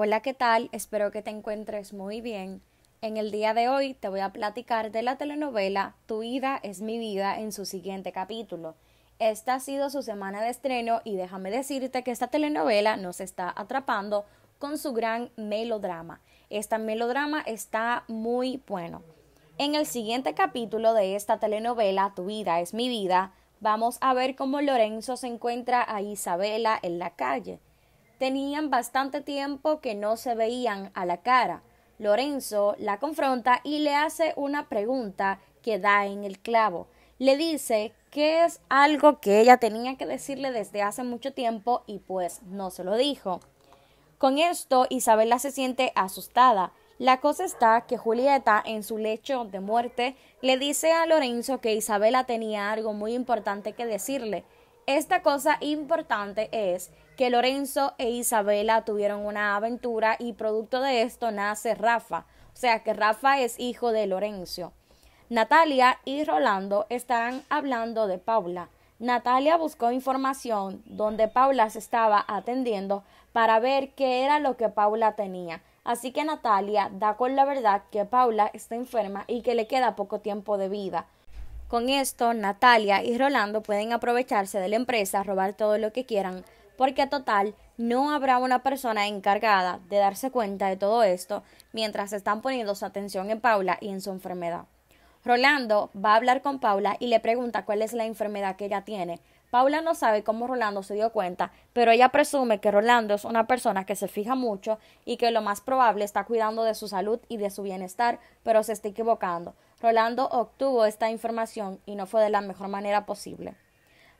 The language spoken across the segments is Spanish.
Hola, ¿qué tal? Espero que te encuentres muy bien. En el día de hoy te voy a platicar de la telenovela Tu vida es mi vida en su siguiente capítulo. Esta ha sido su semana de estreno y déjame decirte que esta telenovela nos está atrapando con su gran melodrama. Esta melodrama está muy bueno. En el siguiente capítulo de esta telenovela Tu vida es mi vida, vamos a ver cómo Lorenzo se encuentra a Isabela en la calle Tenían bastante tiempo que no se veían a la cara. Lorenzo la confronta y le hace una pregunta que da en el clavo. Le dice que es algo que ella tenía que decirle desde hace mucho tiempo y pues no se lo dijo. Con esto Isabela se siente asustada. La cosa está que Julieta en su lecho de muerte le dice a Lorenzo que Isabela tenía algo muy importante que decirle esta cosa importante es que Lorenzo e Isabela tuvieron una aventura y producto de esto nace Rafa, o sea que Rafa es hijo de Lorenzo. Natalia y Rolando están hablando de Paula. Natalia buscó información donde Paula se estaba atendiendo para ver qué era lo que Paula tenía. Así que Natalia da con la verdad que Paula está enferma y que le queda poco tiempo de vida. Con esto, Natalia y Rolando pueden aprovecharse de la empresa, robar todo lo que quieran, porque a total no habrá una persona encargada de darse cuenta de todo esto mientras están poniendo su atención en Paula y en su enfermedad. Rolando va a hablar con Paula y le pregunta cuál es la enfermedad que ella tiene. Paula no sabe cómo Rolando se dio cuenta, pero ella presume que Rolando es una persona que se fija mucho y que lo más probable está cuidando de su salud y de su bienestar, pero se está equivocando. Rolando obtuvo esta información y no fue de la mejor manera posible.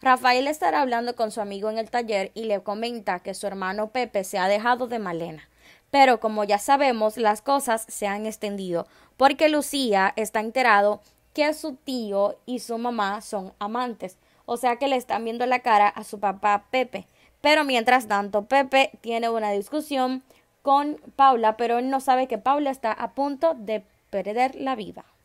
Rafael estará hablando con su amigo en el taller y le comenta que su hermano Pepe se ha dejado de Malena. Pero como ya sabemos, las cosas se han extendido, porque Lucía está enterado que su tío y su mamá son amantes, o sea que le están viendo la cara a su papá Pepe. Pero mientras tanto, Pepe tiene una discusión con Paula, pero él no sabe que Paula está a punto de perder la vida.